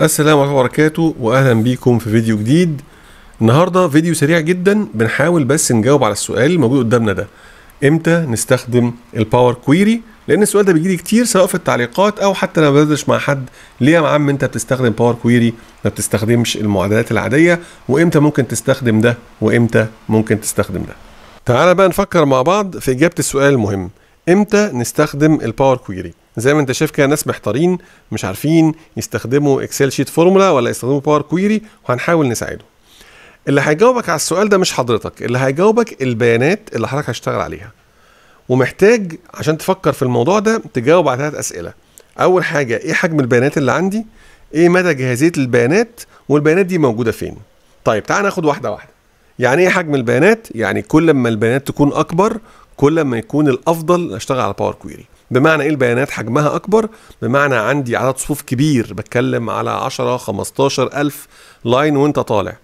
السلام عليكم وبركاته واهلا بيكم في فيديو جديد النهارده فيديو سريع جدا بنحاول بس نجاوب على السؤال الموجود قدامنا ده امتى نستخدم الباور كويري لان السؤال ده بيجي لي كتير سواء في التعليقات او حتى لما بدردش مع حد ليه يا عم انت بتستخدم باور كويري ما بتستخدمش المعادلات العاديه وامتى ممكن تستخدم ده وامتى ممكن تستخدم ده تعالى بقى نفكر مع بعض في اجابه السؤال المهم امتى نستخدم الباور كويري زي ما انت شايف كده ناس محتارين مش عارفين يستخدموا اكسل شيت فورمولا ولا يستخدموا باور كويري وهنحاول نساعده اللي هيجاوبك على السؤال ده مش حضرتك اللي هيجاوبك البيانات اللي حضرتك هتشتغل عليها ومحتاج عشان تفكر في الموضوع ده تجاوب على ثلاث اسئله اول حاجه ايه حجم البيانات اللي عندي ايه مدى جاهزيه البيانات والبيانات دي موجوده فين طيب تعال ناخد واحده واحده يعني ايه حجم البيانات يعني كل ما البيانات تكون اكبر كل ما يكون الافضل اشتغل على باور كويري بمعنى ايه البيانات حجمها اكبر بمعنى عندي عدد صفوف كبير بتكلم على 10 15 الف لاين وانت طالع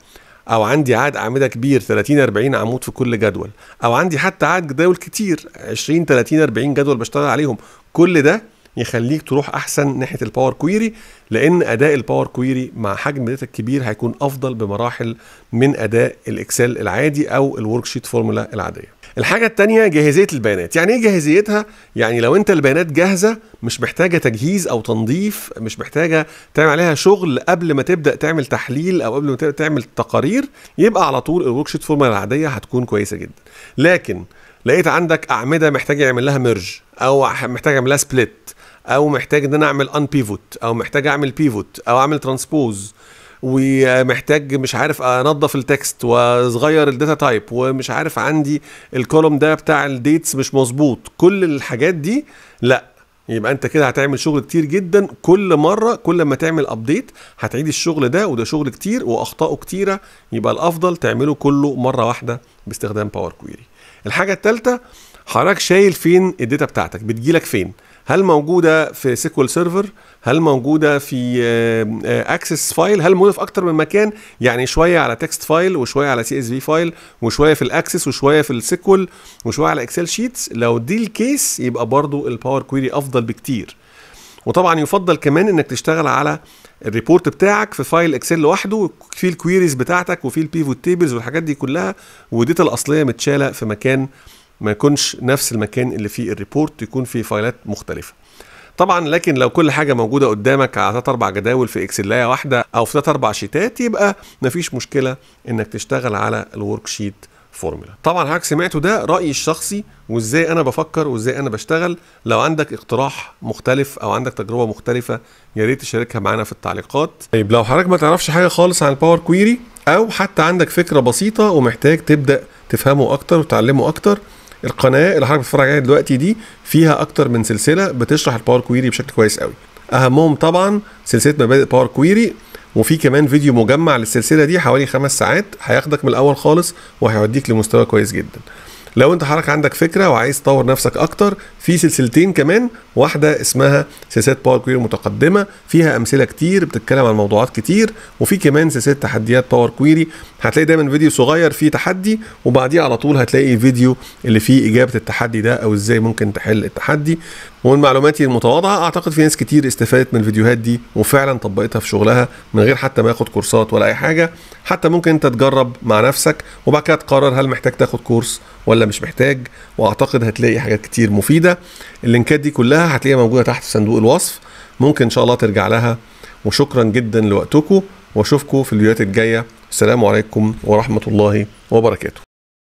او عندي عدد اعمده كبير 30 40 عمود في كل جدول او عندي حتى عدد جداول كتير 20 30 40 جدول بشتغل عليهم كل ده يخليك تروح احسن ناحيه الباور كويري لان اداء الباور كويري مع حجم داتا الكبير هيكون افضل بمراحل من اداء الاكسل العادي او الورك شيت فورمولا العاديه الحاجه التانية جاهزيه البيانات يعني ايه جاهزيتها يعني لو انت البيانات جاهزه مش محتاجه تجهيز او تنظيف مش محتاجه تعمل عليها شغل قبل ما تبدا تعمل تحليل او قبل ما تعمل تقارير يبقى على طول الورك شيت فورمال العاديه هتكون كويسه جدا لكن لقيت عندك اعمده محتاج يعمل لها ميرج او محتاج يعمل لها سبليت او محتاج ان انا اعمل ان بيفوت او محتاج اعمل بيفوت او اعمل ترانسبوز ومحتاج مش عارف انظف التكست واصغير الداتا تايب ومش عارف عندي الكولوم ده بتاع الديتس مش مظبوط كل الحاجات دي لا يبقى انت كده هتعمل شغل كتير جدا كل مره كل ما تعمل ابديت هتعيد الشغل ده وده شغل كتير واخطائه كتيره يبقى الافضل تعمله كله مره واحده باستخدام باور كويري الحاجه الثالثه حضرتك شايل فين الداتا بتاعتك بتجيلك فين هل موجوده في سيكوال سيرفر هل موجوده في اكسس آه، فايل آه، هل موجوده في اكتر من مكان يعني شويه على تكست فايل وشويه على سي اس في فايل وشويه في الاكسس وشويه في السيكوال وشويه على اكسل شيتس لو دي الكيس يبقى برضو الباور كويري افضل بكتير وطبعا يفضل كمان انك تشتغل على الريبورت بتاعك في فايل اكسل لوحده فيه الكويريز بتاعتك وفيه البيفوت تيبلز والحاجات دي كلها والديتا الاصليه متشاله في مكان ما يكونش نفس المكان اللي فيه الريبورت يكون فيه فايلات مختلفه طبعا لكن لو كل حاجه موجوده قدامك على ثلاث اربع جداول في اكسلايه واحده او في ثلاث اربع شيتات يبقى مفيش مشكله انك تشتغل على الورك شيت فورمولا طبعا حضرتك سمعته ده رايي الشخصي وازاي انا بفكر وازاي انا بشتغل لو عندك اقتراح مختلف او عندك تجربه مختلفه يا ريت تشاركها معانا في التعليقات طيب لو حضرتك ما تعرفش حاجه خالص عن الباور كويري او حتى عندك فكره بسيطه ومحتاج تبدا تفهمه اكتر وتعلمه اكتر القناه اللي حضرتك بتتفرج عليها دلوقتي دي فيها اكتر من سلسله بتشرح الباور كويري بشكل كويس قوي اهمهم طبعا سلسله مبادئ باور كويري وفي كمان فيديو مجمع للسلسله دي حوالي خمس ساعات هياخدك من الاول خالص وهيوديك لمستوى كويس جدا لو انت حضرتك عندك فكره وعايز تطور نفسك اكتر في سلسلتين كمان واحده اسمها سلسله باور كوير متقدمه فيها امثله كتير بتتكلم عن موضوعات كتير وفي كمان سلسله تحديات باور كويري هتلاقي دايما فيديو صغير فيه تحدي وبعديه على طول هتلاقي فيديو اللي فيه اجابه التحدي ده او ازاي ممكن تحل التحدي ومن معلوماتي المتواضعه اعتقد في ناس كتير استفادت من الفيديوهات دي وفعلا طبقتها في شغلها من غير حتى ما ياخد كورسات ولا اي حاجه حتى ممكن انت تجرب مع نفسك وبعد كده تقرر هل محتاج تاخد كورس ولا مش محتاج واعتقد هتلاقي حاجات كتير مفيده اللينكات دي كلها هتلاقيها موجوده تحت صندوق الوصف ممكن ان شاء الله ترجع لها وشكرا جدا لوقتكم واشوفكم في الفيديوهات الجايه السلام عليكم ورحمه الله وبركاته